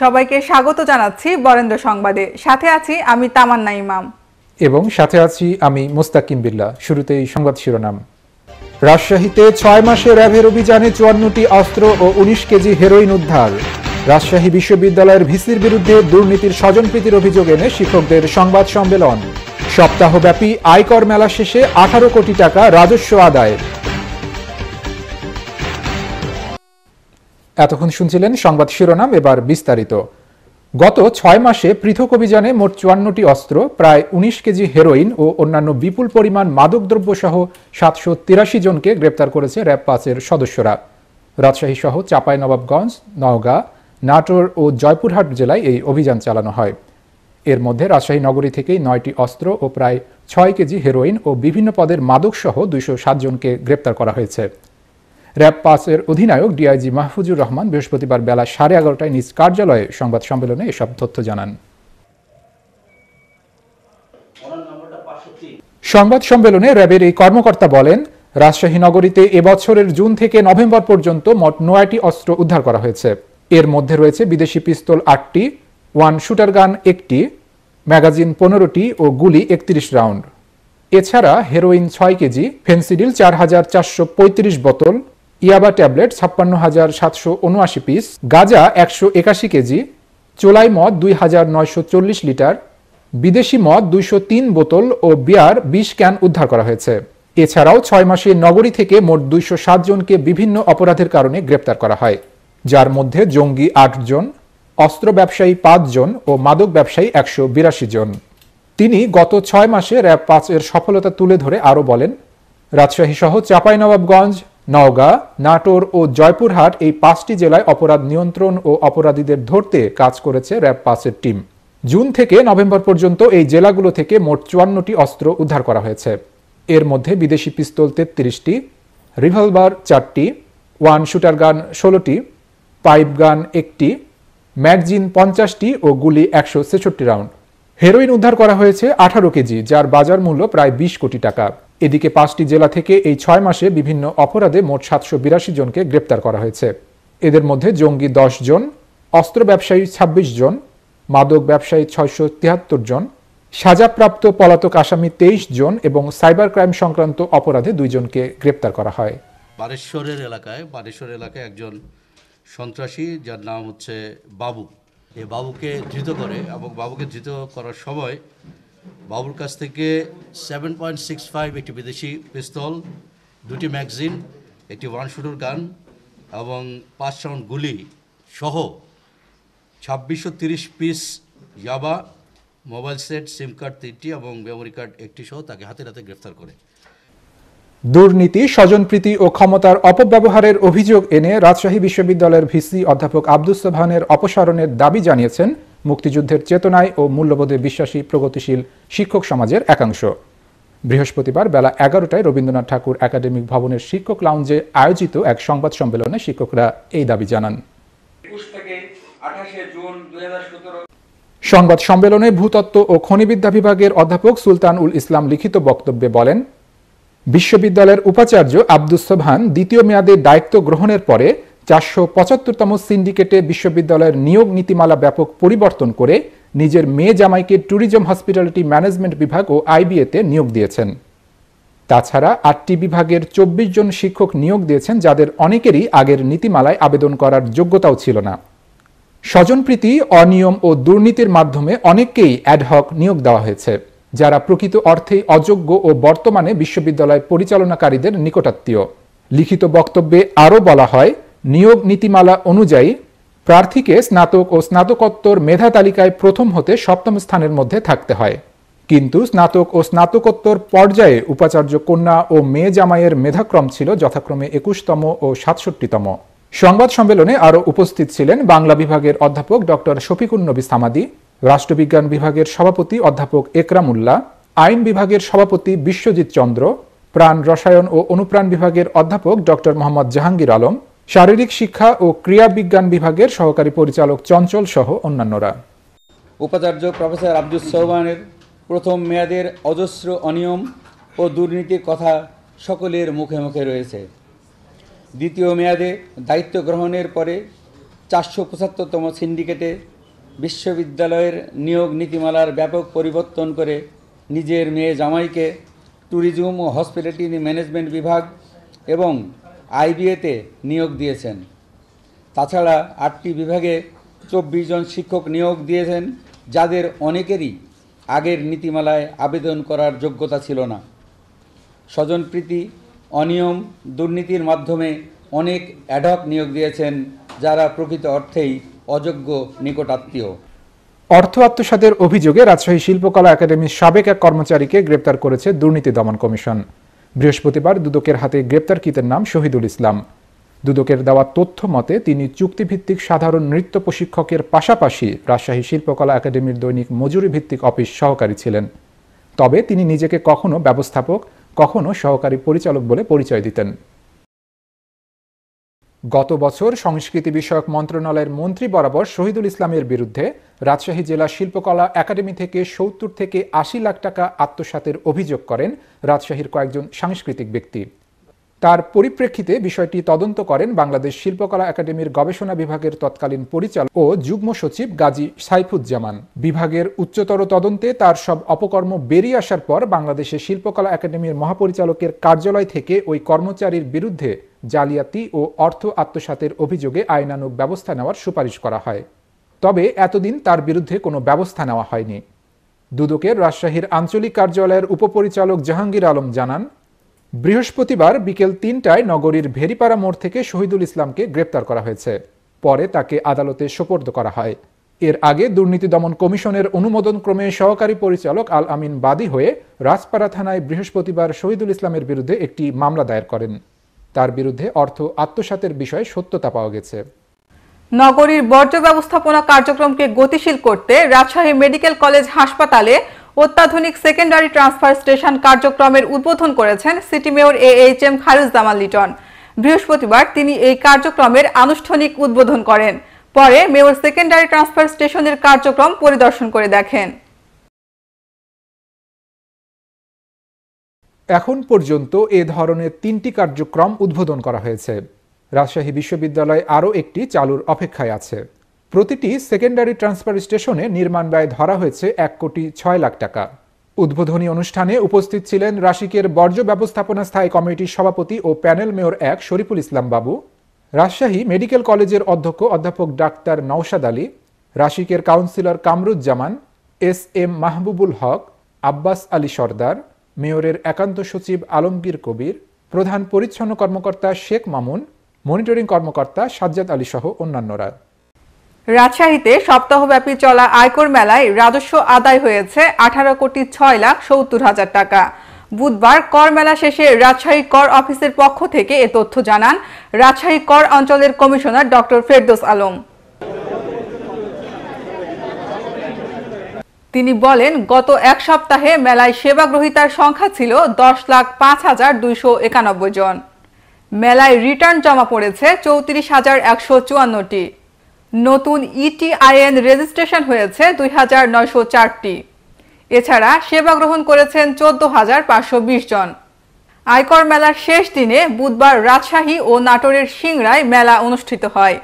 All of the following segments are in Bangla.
সবাইকে স্বাগত জানাচ্ছি বরেন্দ্র সংবাদে সাথে আছি আমি তামান্না ইমাম এবং সাথে আছি আমি মোস্তাকিম বিল্লা শুরুতেই সংবাদ শিরোনাম রাজশাহীতে ছয় মাসে র্যাবের অভিযানে চুয়ান্নটি অস্ত্র ও উনিশ কেজি হেরোইন উদ্ধার রাজশাহী বিশ্ববিদ্যালয়ের ভিসির বিরুদ্ধে দুর্নীতির স্বজনপ্রীতির অভিযোগ এনে শিক্ষকদের সংবাদ সম্মেলন সপ্তাহব্যাপী আয়কর মেলা শেষে আঠারো কোটি টাকা রাজস্ব আদায় এতক্ষণ শুনছিলেন সংবাদ শিরোনাম এবার বিস্তারিত গত ছয় মাসে পৃথক অভিযানে মোট চুয়ান্নটি অস্ত্র প্রায় উনিশ কেজি হেরোইন ও অন্যান্য বিপুল পরিমাণ মাদকদ্রব্য সহ সাতশো তিরাশি জনকে গ্রেপ্তার করেছে র্যাব পাঁচের সদস্যরা রাজশাহী সহ চাপাই নবাবগঞ্জ নওগাঁ নাটোর ও জয়পুরহাট জেলায় এই অভিযান চালানো হয় এর মধ্যে রাজশাহী নগরী থেকেই নয়টি অস্ত্র ও প্রায় ছয় কেজি হেরোইন ও বিভিন্ন পদের মাদকসহ দুইশো সাতজনকে গ্রেপ্তার করা হয়েছে র্যাব পাঁচের অধিনায়ক ডিআইজি মাহফুজুর রহমান বৃহস্পতিবার বেলা সাড়ে এগারোটায় নিজ কার্যালয়ে সংবাদ সম্মেলনে এসব তথ্য জানান সংবাদ সম্মেলনে র্যাবের এই কর্মকর্তা বলেন রাজশাহী নগরীতে এবছরের জুন থেকে নভেম্বর পর্যন্ত মোট নয়টি অস্ত্র উদ্ধার করা হয়েছে এর মধ্যে রয়েছে বিদেশি পিস্তল আটটি ওয়ান শুটার গান একটি ম্যাগাজিন পনেরোটি ও গুলি একত্রিশ রাউন্ড এছাড়া হেরোইন ছয় কেজি ফেন্সিডিল চার হাজার চারশো পঁয়ত্রিশ বোতল ইয়াবা ট্যাবলেট ছাপ্পান্ন হাজার সাতশো উনআশি পিস গাজা একশো একাশি কেজি চোলাই মদ দুই হাজার নয়শো চল্লিশ লিটার বিদেশি মদ দুইশো তিন বোতল ও বিয়ার বিশ ক্যান উদ্ধার করা হয়েছে এছাড়াও ছয় মাসে নগরী থেকে মোট দুইশো জনকে বিভিন্ন অপরাধের কারণে গ্রেপ্তার করা হয় যার মধ্যে জঙ্গি আটজন অস্ত্র ব্যবসায়ী পাঁচজন ও মাদক ব্যবসায়ী একশো বিরাশি জন তিনি গত ছয় মাসে র্যাব পাঁচের সফলতা তুলে ধরে আরও বলেন রাজশাহী সহ চাঁপাইনবাবগঞ্জ নওগাঁ নাটোর ও জয়পুরহাট এই পাঁচটি জেলায় অপরাধ নিয়ন্ত্রণ ও অপরাধীদের ধরতে কাজ করেছে র্যাব পাসের টিম জুন থেকে নভেম্বর পর্যন্ত এই জেলাগুলো থেকে মোট চুয়ান্নটি অস্ত্র উদ্ধার করা হয়েছে এর মধ্যে বিদেশি পিস্তল তেত্রিশটি রিভলভার চারটি ওয়ান শুটার গান ষোলোটি পাইপ গান একটি ম্যাগজিন পঞ্চাশটি ও গুলি একশো ছেষট্টি রাউন্ড হেরোইন উদ্ধার করা হয়েছে আঠারো কেজি যার বাজার মূল্য প্রায় বিশ কোটি টাকা এদিকে পাঁচটি জেলা থেকে এই ছয় মাসে বিভিন্ন অপরাধে মোট সাতশো বিরাশি জনকে গ্রেপ্তার করা হয়েছে এদের মধ্যে জঙ্গি দশ জন অস্ত্র ব্যবসায়ী ছাব্বিশ জন মাদক ব্যবসায়ী ছয়শো তিয়াত্তর জন সাজাপ্রাপ্ত পলাতক আসামি তেইশ জন এবং সাইবার ক্রাইম সংক্রান্ত অপরাধে দুইজনকে গ্রেপ্তার করা হয় বারেশ্বরের এলাকায় বারেশ্বর এলাকায় একজন সন্ত্রাসী যার নাম হচ্ছে বাবু এ বাবুকে ধৃত করে এবং বাবুকে ধৃত করার সময় বাবুর কাছ থেকে সেভেন পয়েন্ট সিক্স ফাইভ একটি বিদেশি পিস্তল দুটি ম্যাগজিন একটি ওয়ান শুটার গান এবং পাঁচ রাউন্ড গুলি সহ ছাব্বিশশো তিরিশ পিস ইয়াবা মোবাইল সেট সিম কার্ড তিনটি এবং মেমোরি কার্ড একটি সহ তাকে হাতে হাতে গ্রেফতার করে দুর্নীতি স্বজনপ্রীতি ও ক্ষমতার অপব্যবহারের অভিযোগ এনে রাজশাহী বিশ্ববিদ্যালয়ের ভিসি অধ্যাপক আব্দুস সোহানের অপসারণের দাবি জানিয়েছেন মুক্তিযুদ্ধের চেতনায় ও মূল্যবোধে বিশ্বাসী প্রগতিশীল শিক্ষক সমাজের একাংশ বৃহস্পতিবার বেলা এগারোটায় রবীন্দ্রনাথ ঠাকুর একাডেমিক ভবনের শিক্ষক লাউঞ্জে আয়োজিত এক সংবাদ সম্মেলনে শিক্ষকরা এই দাবি জানান সংবাদ সম্মেলনে ভূতত্ত্ব ও খনিবিদ্যা বিভাগের অধ্যাপক সুলতান উল ইসলাম লিখিত বক্তব্যে বলেন বিশ্ববিদ্যালয়ের উপাচার্য আব্দুস দ্বিতীয় মেয়াদে দায়িত্ব গ্রহণের পরে চারশো পঁচাত্তরতম সিন্ডিকেটে বিশ্ববিদ্যালয়ের নিয়োগ নীতিমালা ব্যাপক পরিবর্তন করে নিজের মেয়ে জামাইকে ট্যুরিজম হসপিটালিটি ম্যানেজমেন্ট বিভাগ ও আইবিএতে নিয়োগ দিয়েছেন তাছাড়া আটটি বিভাগের চব্বিশ জন শিক্ষক নিয়োগ দিয়েছেন যাদের অনেকেরই আগের নীতিমালায় আবেদন করার যোগ্যতাও ছিল না স্বজনপ্রীতি অনিয়ম ও দুর্নীতির মাধ্যমে অনেককেই অ্যাডহক নিয়োগ দেওয়া হয়েছে যারা প্রকৃত অর্থেই অযোগ্য ও বর্তমানে বিশ্ববিদ্যালয় পরিচালনাকারীদের নিকটাত্মীয় লিখিত বক্তব্যে আরও বলা হয় নিয়োগ নীতিমালা অনুযায়ী প্রার্থীকে স্নাতক ও স্নাতকোত্তর মেধা তালিকায় প্রথম হতে সপ্তম স্থানের মধ্যে থাকতে হয় কিন্তু স্নাতক ও স্নাতকোত্তর পর্যায়ে উপাচার্য কন্যা ও মেয়ে জামাইয়ের মেধাক্রম ছিল যথাক্রমে একুশতম ও সাতষট্টিতম সংবাদ সম্মেলনে আরও উপস্থিত ছিলেন বাংলা বিভাগের অধ্যাপক ড শফিকুন নবী সামাদি রাষ্ট্রবিজ্ঞান বিভাগের সভাপতি অধ্যাপক একরামুল্লাহ আইন বিভাগের সভাপতি বিশ্বজিৎ চন্দ্র প্রাণ রসায়ন ও অনুপ্রাণ বিভাগের অধ্যাপক ড মোহাম্মদ জাহাঙ্গীর আলম শারীরিক শিক্ষা ও ক্রিয়া বিজ্ঞান বিভাগের সহকারী পরিচালক চঞ্চল সহ অন্যান্যরা উপাচার্য প্রফেসর আব্দুল সৌবানের প্রথম মেয়াদের অজস্র অনিয়ম ও দুর্নীতির কথা সকলের মুখে মুখে রয়েছে দ্বিতীয় মেয়াদে দায়িত্ব গ্রহণের পরে চারশো পঁচাত্তরতম সিন্ডিকেটে বিশ্ববিদ্যালয়ের নিয়োগ নীতিমালার ব্যাপক পরিবর্তন করে নিজের মেয়ে জামাইকে ট্যুরিজম ও হসপিটালিটি ম্যানেজমেন্ট বিভাগ এবং আইবিএতে নিয়োগ দিয়েছেন তাছাড়া আটটি বিভাগে চব্বিশ জন শিক্ষক নিয়োগ দিয়েছেন যাদের অনেকেরই আগের নীতিমালায় আবেদন করার যোগ্যতা ছিল না স্বজনপ্রীতি অনিয়ম দুর্নীতির মাধ্যমে অনেক অ্যাডক নিয়োগ দিয়েছেন যারা প্রকৃত অর্থেই অযোগ্য নিকটাত্মীয় অর্থ আত্মসাতের অভিযোগে রাজশাহী শিল্পকলা একাডেমির সাবেক এক কর্মচারীকে গ্রেপ্তার করেছে দুর্নীতি দমন কমিশন বৃহস্পতিবার দুদকের হাতে গ্রেপ্তারকৃতের নাম শহীদুল ইসলাম দুদকের দেওয়া তথ্য মতে তিনি চুক্তিভিত্তিক সাধারণ নৃত্য প্রশিক্ষকের পাশাপাশি রাজশাহী শিল্পকলা একাডেমির দৈনিক মজুরি ভিত্তিক অফিস সহকারী ছিলেন তবে তিনি নিজেকে কখনো ব্যবস্থাপক কখনো সহকারী পরিচালক বলে পরিচয় দিতেন গত বছর সংস্কৃতি বিষয়ক মন্ত্রণালয়ের মন্ত্রী বরাবর শহীদুল ইসলামের বিরুদ্ধে রাজশাহী জেলা শিল্পকলা একাডেমি থেকে সত্তর থেকে আশি লাখ টাকা আত্মসাতের অভিযোগ করেন রাজশাহীর কয়েকজন সাংস্কৃতিক ব্যক্তি তার পরিপ্রেক্ষিতে বিষয়টি তদন্ত করেন বাংলাদেশ শিল্পকলা একাডেমির গবেষণা বিভাগের তৎকালীন পরিচালক ও যুগ্ম সচিব গাজী সাইফুজ্জামান বিভাগের উচ্চতর তদন্তে তার সব অপকর্ম বেরিয়ে আসার পর বাংলাদেশের শিল্পকলা একাডেমির মহাপরিচালকের কার্যালয় থেকে ওই কর্মচারীর বিরুদ্ধে জালিয়াতি ও অর্থ আত্মসাতের অভিযোগে আইনানুক ব্যবস্থা নেওয়ার সুপারিশ করা হয় তবে এতদিন তার বিরুদ্ধে কোনো ব্যবস্থা নেওয়া হয়নি দুদকের রাজশাহীর আঞ্চলিক কার্যালয়ের উপপরিচালক জাহাঙ্গীর আলম জানান বৃহস্পতিবার বিকেল তিনটায় নগরীর ভেরিপাড়া মোড় থেকে শহীদুল ইসলামকে গ্রেপ্তার করা হয়েছে পরে তাকে আদালতে সোপর্দ করা হয় এর আগে দুর্নীতি দমন কমিশনের অনুমোদন ক্রমে সহকারী পরিচালক আল আমিন বাদী হয়ে রাজপাড়া থানায় বৃহস্পতিবার শহীদুল ইসলামের বিরুদ্ধে একটি মামলা দায়ের করেন তার বিরুদ্ধে অর্থ আত্মসাতের বিষয়ে সত্যতা পাওয়া গেছে নগরীর বর্জ্য ব্যবস্থাপনা কার্যক্রমকে গতিশীল করতে রাজশাহী মেডিকেল কলেজ হাসপাতালে অত্যাধুনিক সেকেন্ডারি ট্রান্সফার স্টেশন কার্যক্রমের উদ্বোধন করেছেন city mayor A H M Khairuzzaman Liton বৃহস্পতিবার তিনি এই কার্যক্রমের আনুষ্ঠানিক উদ্বোধন করেন পরে মেয়র সেকেন্ডারি ট্রান্সফার স্টেশনের কার্যক্রম পরিদর্শন করে দেখেন এখন পর্যন্ত এ ধরনের তিনটি কার্যক্রম উদ্বোধন করা হয়েছে রাজশাহী বিশ্ববিদ্যালয় আরও একটি চালুর অপেক্ষায় আছে প্রতিটি সেকেন্ডারি ট্রান্সফার স্টেশনে নির্মাণ ব্যয় ধরা হয়েছে এক কোটি ছয় লাখ টাকা উদ্বোধনী অনুষ্ঠানে উপস্থিত ছিলেন রাশিকের বর্জ্য ব্যবস্থাপনা স্থায়ী কমিটির সভাপতি ও প্যানেল মেয়র এক শরীফুল ইসলাম বাবু রাজশাহী মেডিকেল কলেজের অধ্যক্ষ অধ্যাপক ডাক্তার নওশাদ আলী রাশিকের councillor Kamruzzaman S M Mahbubul Haque Abbas Ali Sardar মেয়রের একান্ত সচিব আলমগীর কবির প্রধান পরিচ্ছন্ন কর্মকর্তা শেখ মামুন মনিটরিং কর্মকর্তা সাজ্জাদ আলী সহ অন্যান্যরা রাজশাহীতে সপ্তাহব্যাপী চলা আয়কর মেলায় রাজস্ব আদায় হয়েছে আঠারো কোটি ছয় লাখ সত্তর হাজার টাকা বুধবার কর মেলা শেষে রাজশাহী কর অফিসের পক্ষ থেকে এ তথ্য জানান রাজশাহী কর অঞ্চলের কমিশনার ডক্টর ফেরদোস আলম তিনি বলেন গত এক সপ্তাহে মেলায় সেবাগ্রহিতার সংখ্যা ছিল দশ লাখ পাঁচ হাজার দুইশো একানব্বই জন মেলায় রিটার্ন জমা পড়েছে চৌত্রিশ হাজার একশো চুয়ান্নটি নতুন ইটিআইএন রেজিস্ট্রেশন হয়েছে দুই হাজার নয়শো চারটি এছাড়া সেবা গ্রহণ করেছেন চোদ্দ হাজার পাঁচশো বিশ জন আয়কর মেলার শেষ দিনে বুধবার রাজশাহী ও নাটোরের সিংড়ায় মেলা অনুষ্ঠিত হয়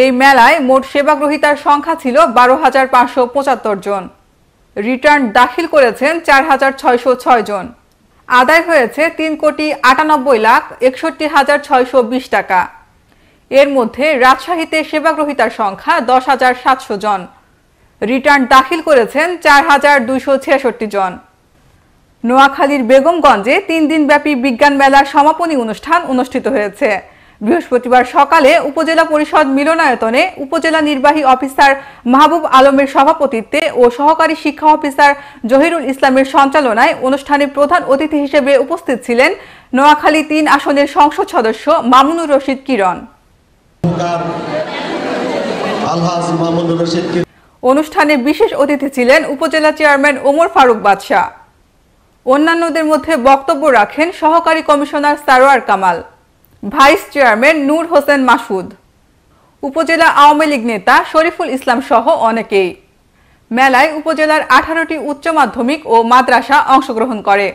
এই মেলায় মোট সেবাগ্রহিতার সংখ্যা ছিল বারো হাজার পাঁচশো পঁচাত্তর জন রিটার্ন দাখিল করেছেন চার হাজার ছয়শো ছয় জন আদায় হয়েছে তিন কোটি আটানব্বই লাখ একষট্টি হাজার ছয়শো বিশ টাকা এর মধ্যে রাজশাহীতে সেবাগ্রহিতার সংখ্যা দশ হাজার সাতশো জন রিটার্ন দাখিল করেছেন চার হাজার দুইশো ছেষট্টি জন নোয়াখালীর বেগমগঞ্জে তিন দিনব্যাপী বিজ্ঞান মেলার সমাপনী অনুষ্ঠান অনুষ্ঠিত হয়েছে বৃহস্পতিবার সকালে উপজেলা পরিষদ মিলনায়তনে উপজেলা নির্বাহী অফিসার মাহবুব আলমের সভাপতিত্বে ও সহকারী শিক্ষা অফিসার জহিরুল ইসলামের সঞ্চালনায় অনুষ্ঠানে প্রধান অতিথি হিসেবে উপস্থিত ছিলেন নোয়াখালী তিন আসনের সংসদ সদস্য মামুনুর রশিদ কিরণ অনুষ্ঠানে বিশেষ অতিথি ছিলেন উপজেলা চেয়ারম্যান ওমর ফারুক বাদশাহ অন্যান্যদের মধ্যে বক্তব্য রাখেন সহকারী commissioner Sarwar Kamal vice chairman Nur Hossain Masud উপজেলা আওয়ামী লীগ নেতা শরীফুল ইসলাম সহ অনেকেই মেলায় উপজেলার আঠারোটি উচ্চ মাধ্যমিক ও মাদ্রাসা অংশগ্রহণ করে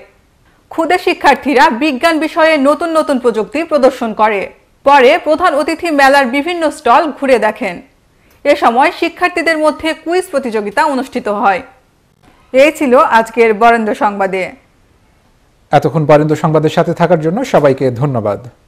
ক্ষুদে শিক্ষার্থীরা বিজ্ঞান বিষয়ে নতুন নতুন প্রযুক্তি প্রদর্শন করে পরে প্রধান অতিথি মেলার বিভিন্ন স্টল ঘুরে দেখেন এ সময় শিক্ষার্থীদের মধ্যে কুইজ প্রতিযোগিতা অনুষ্ঠিত হয় এই ছিল আজকের বরেন্দ্র সংবাদে এতক্ষণ বরেন্দ্র সংবাদের সাথে থাকার জন্য সবাইকে ধন্যবাদ